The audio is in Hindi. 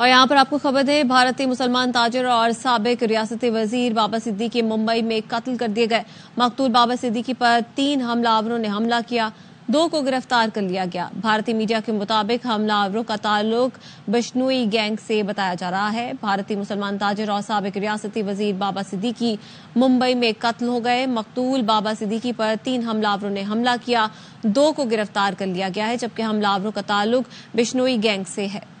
और यहाँ पर आपको खबर दें भारतीय मुसलमान ताजर और सबक रियासती वजीर बाबा सिद्दीकी मुंबई में कत्ल कर दिए गए मकतूल बाबा सिद्दीकी पर तीन हमलावरों ने हमला किया दो को गिरफ्तार कर लिया गया भारतीय मीडिया के मुताबिक हमलावरों का ताल्लुक बिश्नोई गैंग से बताया जा रहा है भारतीय मुसलमान ताजर और सबक रियासती वजीर बाबा सिद्दीकी मुंबई में कत्ल हो गए मकतूल बाबा सिद्दीकी पर तीन हमलावरों ने हमला किया दो को गिरफ्तार कर लिया गया है जबकि हमलावरों का ताल्लुक बिश्नोई गैंग से है